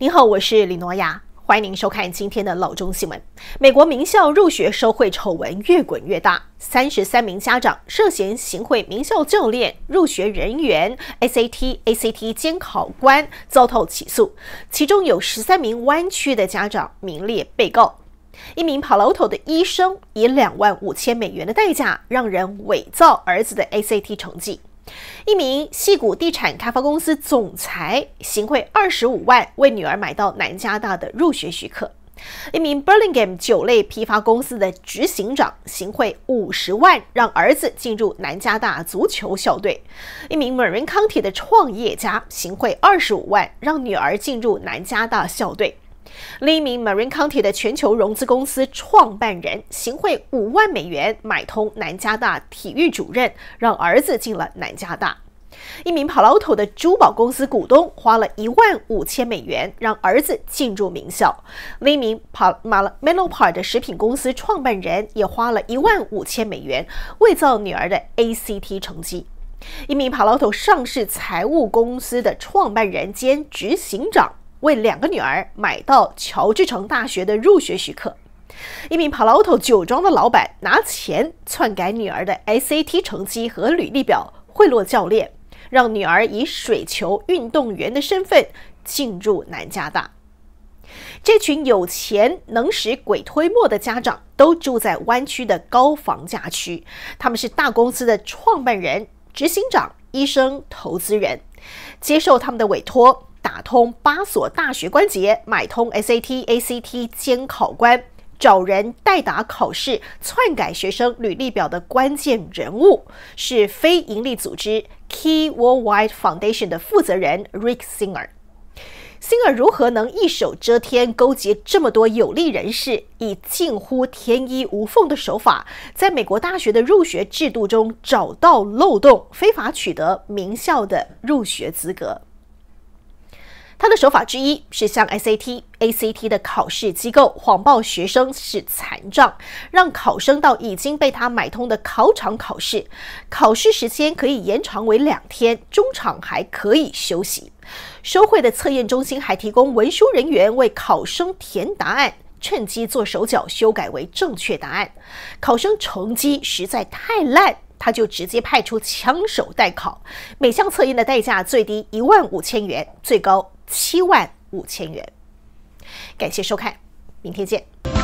您好，我是李诺亚，欢迎您收看今天的《老中新闻》。美国名校入学受贿丑闻越滚越大，三十三名家长涉嫌行贿名校教练、入学人员、SAT、ACT 监考官，遭到起诉，其中有十三名湾区的家长名列被告。一名跑楼头的医生以两万五千美元的代价让人伪造儿子的 ACT 成绩。一名细谷地产开发公司总裁行贿二十五万，为女儿买到南加大的入学许可。一名 Burlingame 酒类批发公司的执行长行贿五十万，让儿子进入南加大足球校队。一名 Marin County 的创业家行贿二十五万，让女儿进入南加大校队。另一名 Marin County 的全球融资公司创办人行贿五万美元买通南加大体育主任，让儿子进了南加大。一名 Palo a t o 的珠宝公司股东花了一万五千美元让儿子进入名校。另一名 Palo m e l o p a 的食品公司创办人也花了一万五千美元伪造女儿的 ACT 成绩。一名 p a l a t o 上市财务公司的创办人兼执行长。为两个女儿买到乔治城大学的入学许可，一名帕劳头酒庄的老板拿钱篡改女儿的 SAT 成绩和履历表，贿赂教练，让女儿以水球运动员的身份进入南加大。这群有钱能使鬼推磨的家长都住在湾区的高房价区，他们是大公司的创办人、执行长、医生、投资人，接受他们的委托。打通八所大学关节，买通 SAT、ACT 监考官，找人代打考试，篡改学生履历表的关键人物，是非营利组织 Key Worldwide Foundation 的负责人 Rick Singer。Singer 如何能一手遮天，勾结这么多有利人士，以近乎天衣无缝的手法，在美国大学的入学制度中找到漏洞，非法取得名校的入学资格？他的手法之一是向 SAT、ACT 的考试机构谎报学生是残障，让考生到已经被他买通的考场考试，考试时间可以延长为两天，中场还可以休息。收贿的测验中心还提供文书人员为考生填答案，趁机做手脚修改为正确答案。考生成绩实在太烂，他就直接派出枪手代考。每项测验的代价最低一万五千元，最高。七万五千元。感谢收看，明天见。